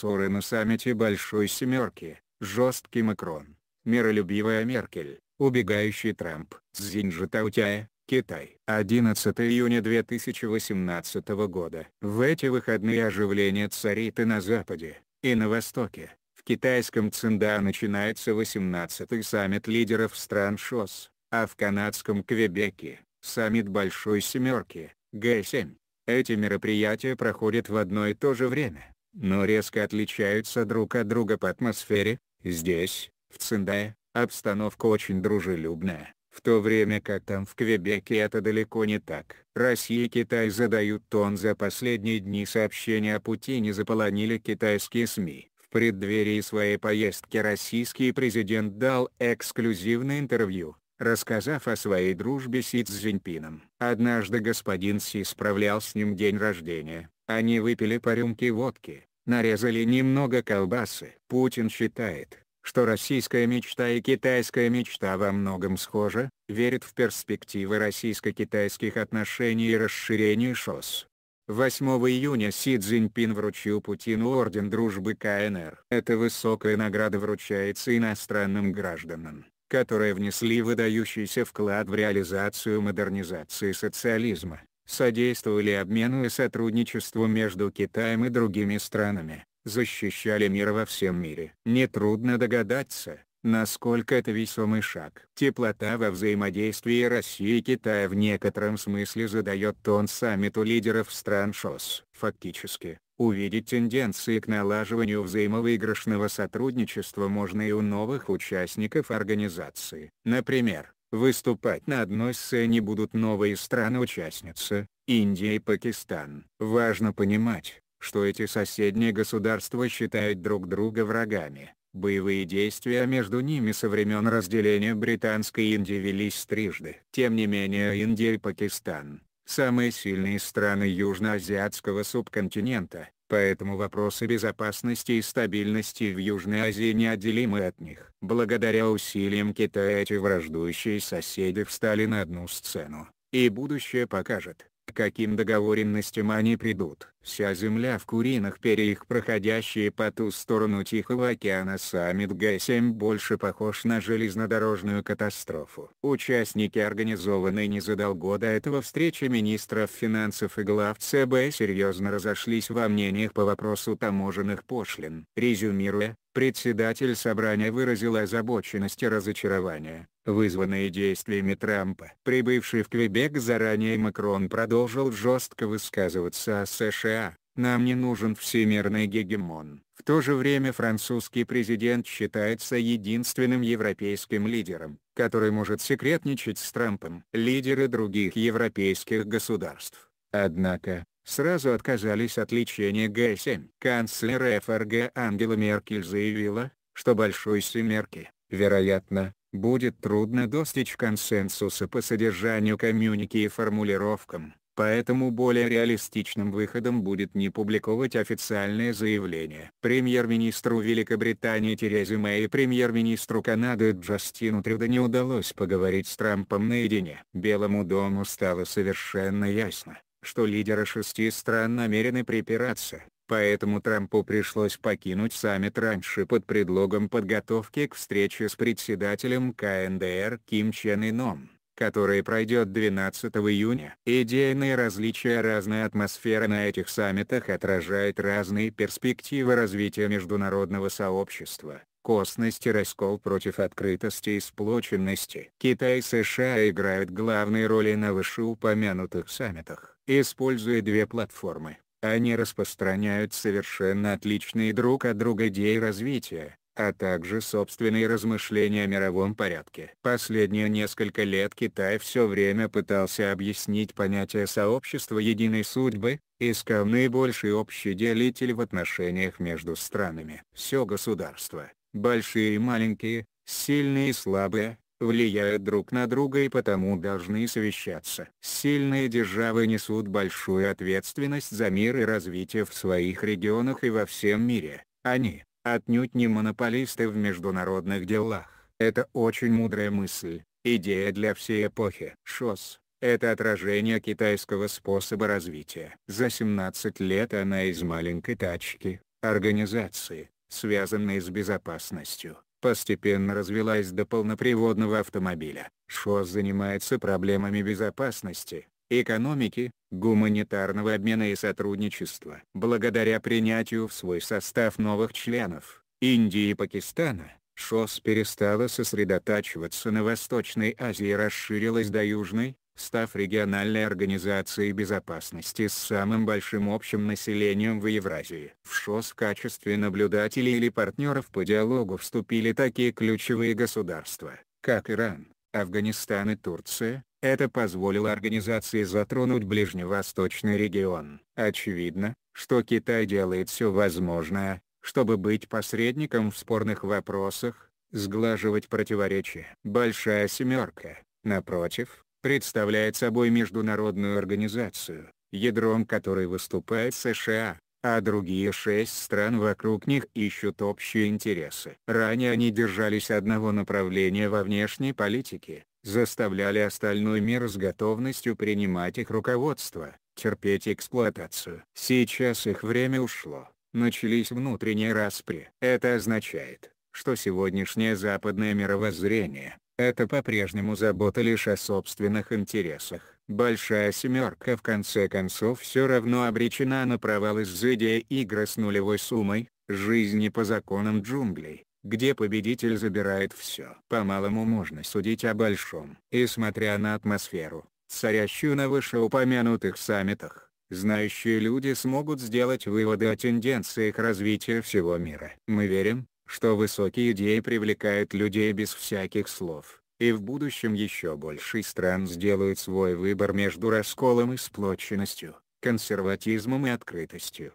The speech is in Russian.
ссоры на саммите Большой Семерки, жесткий Макрон, миролюбивая Меркель, убегающий Трамп, Цзиньжитаутяя, Китай. 11 июня 2018 года. В эти выходные оживление царит и на Западе, и на Востоке. В китайском Цинда начинается 18-й саммит лидеров стран ШОС, а в канадском Квебеке – саммит Большой Семерки, Г7. Эти мероприятия проходят в одно и то же время но резко отличаются друг от друга по атмосфере, здесь, в Циндае, обстановка очень дружелюбная, в то время как там в Квебеке это далеко не так. Россия и Китай задают тон за последние дни сообщения о Путине заполонили китайские СМИ. В преддверии своей поездки российский президент дал эксклюзивное интервью, рассказав о своей дружбе Си Цзиньпином. Однажды господин Си справлял с ним день рождения, они выпили по рюмке водки, нарезали немного колбасы. Путин считает, что российская мечта и китайская мечта во многом схожи, верит в перспективы российско-китайских отношений и расширение ШОС. 8 июня Си Цзиньпин вручил Путину Орден Дружбы КНР. Эта высокая награда вручается иностранным гражданам, которые внесли выдающийся вклад в реализацию модернизации социализма содействовали обмену и сотрудничеству между Китаем и другими странами, защищали мир во всем мире. Нетрудно догадаться, насколько это весомый шаг. Теплота во взаимодействии России и Китая в некотором смысле задает тон саммиту лидеров стран ШОС. Фактически, увидеть тенденции к налаживанию взаимовыигрышного сотрудничества можно и у новых участников организации. Например, Выступать на одной сцене будут новые страны-участницы, Индия и Пакистан. Важно понимать, что эти соседние государства считают друг друга врагами. Боевые действия между ними со времен разделения Британской Индии велись трижды. Тем не менее Индия и Пакистан – самые сильные страны южноазиатского субконтинента, Поэтому вопросы безопасности и стабильности в Южной Азии неотделимы от них. Благодаря усилиям Китая эти враждующие соседи встали на одну сцену, и будущее покажет, к каким договоренностям они придут. Вся земля в куриных перьях проходящие по ту сторону Тихого океана саммит Г-7 больше похож на железнодорожную катастрофу. Участники организованной незадолго до этого встречи министров финансов и глав ЦБ серьезно разошлись во мнениях по вопросу таможенных пошлин. Резюмируя, Председатель собрания выразил озабоченность и разочарование, вызванные действиями Трампа. Прибывший в Квебек заранее Макрон продолжил жестко высказываться о США, «Нам не нужен всемирный гегемон». В то же время французский президент считается единственным европейским лидером, который может секретничать с Трампом. Лидеры других европейских государств, однако, сразу отказались от лечения Г7. Канцлер ФРГ Ангела Меркель заявила, что большой семерке, вероятно, будет трудно достичь консенсуса по содержанию коммюники и формулировкам, поэтому более реалистичным выходом будет не публиковать официальное заявление. Премьер-министру Великобритании Терезе Мэй и премьер-министру Канады Джастину Трюдо не удалось поговорить с Трампом наедине. Белому дому стало совершенно ясно, что лидеры шести стран намерены припираться, поэтому Трампу пришлось покинуть саммит раньше под предлогом подготовки к встрече с председателем КНДР Ким Чен Ином который пройдет 12 июня. Идейные различия разная атмосфера на этих саммитах отражает разные перспективы развития международного сообщества. Костность и раскол против открытости и сплоченности. Китай и США играют главные роли на вышеупомянутых саммитах. Используя две платформы, они распространяют совершенно отличные друг от друга идеи развития, а также собственные размышления о мировом порядке. Последние несколько лет Китай все время пытался объяснить понятие сообщества единой судьбы, искал наибольший общий делитель в отношениях между странами. Все государства, большие и маленькие, сильные и слабые, влияют друг на друга и потому должны совещаться. Сильные державы несут большую ответственность за мир и развитие в своих регионах и во всем мире. Они, отнюдь не монополисты в международных делах. Это очень мудрая мысль, идея для всей эпохи. ШОС – это отражение китайского способа развития. За 17 лет она из маленькой тачки, организации, связанной с безопасностью, постепенно развелась до полноприводного автомобиля. ШОС занимается проблемами безопасности, экономики, гуманитарного обмена и сотрудничества. Благодаря принятию в свой состав новых членов, Индии и Пакистана, ШОС перестала сосредотачиваться на Восточной Азии и расширилась до Южной, став региональной организацией безопасности с самым большим общим населением в Евразии. В ШОС в качестве наблюдателей или партнеров по диалогу вступили такие ключевые государства, как Иран, Афганистан и Турция, это позволило организации затронуть ближневосточный регион. Очевидно, что Китай делает все возможное, чтобы быть посредником в спорных вопросах, сглаживать противоречия. Большая семерка, напротив, представляет собой международную организацию, ядром которой выступает США, а другие шесть стран вокруг них ищут общие интересы. Ранее они держались одного направления во внешней политике, заставляли остальной мир с готовностью принимать их руководство, терпеть эксплуатацию. Сейчас их время ушло, начались внутренние распри. Это означает, что сегодняшнее западное мировоззрение, это по-прежнему забота лишь о собственных интересах. Большая семерка в конце концов все равно обречена на провал из-за идеи игры с нулевой суммой, жизни по законам джунглей, где победитель забирает все. По-малому можно судить о большом. И смотря на атмосферу, царящую на вышеупомянутых саммитах, знающие люди смогут сделать выводы о тенденциях развития всего мира. Мы верим, что высокие идеи привлекают людей без всяких слов, и в будущем еще больше стран сделают свой выбор между расколом и сплоченностью, консерватизмом и открытостью.